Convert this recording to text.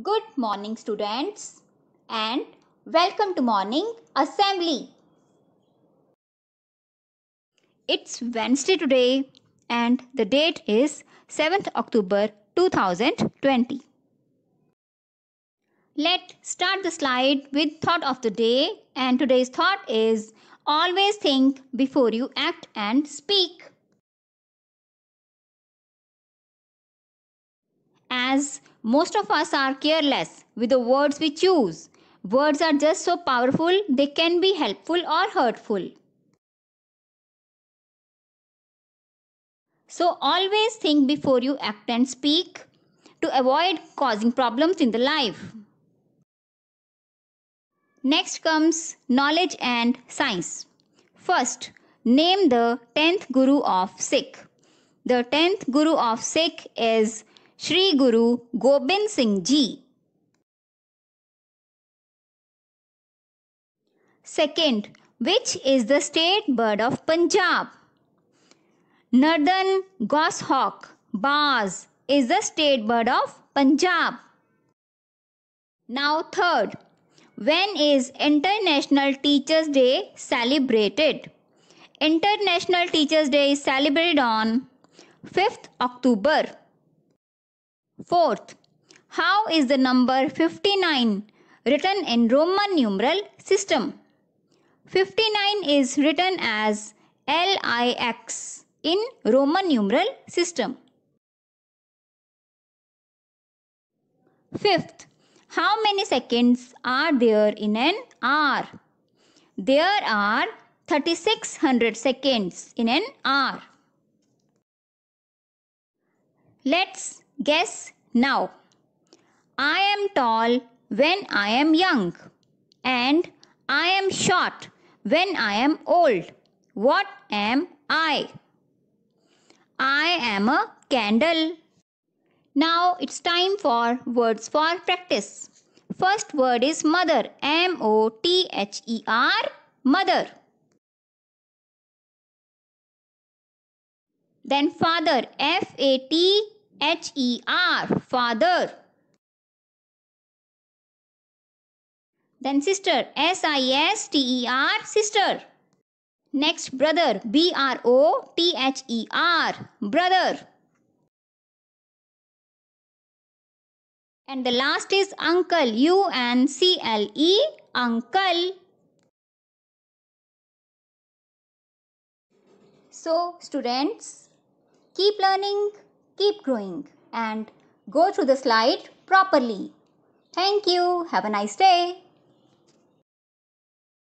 Good morning students and welcome to morning assembly. It's Wednesday today and the date is 7th October 2020. Let's start the slide with thought of the day and today's thought is always think before you act and speak. as most of us are careless with the words we choose. Words are just so powerful, they can be helpful or hurtful. So, always think before you act and speak to avoid causing problems in the life. Next comes knowledge and science. First, name the 10th guru of Sikh. The 10th guru of Sikh is Shri Guru Gobind Singh Ji. Second, which is the state bird of Punjab? Northern goshawk, Baz, is the state bird of Punjab. Now, third, when is International Teachers' Day celebrated? International Teachers' Day is celebrated on 5th October. Fourth, how is the number 59 written in Roman numeral system? 59 is written as LIX in Roman numeral system. Fifth, how many seconds are there in an hour? There are 3600 seconds in an hour. Let's Guess now. I am tall when I am young, and I am short when I am old. What am I? I am a candle. Now it's time for words for practice. First word is mother. M O T H E R. Mother. Then father. F A T H E R, father. Then sister, S I S T E R, sister. Next, brother, B R O T H E R, brother. And the last is uncle, U N C L E, uncle. So, students, keep learning keep growing and go through the slide properly. Thank you. Have a nice day.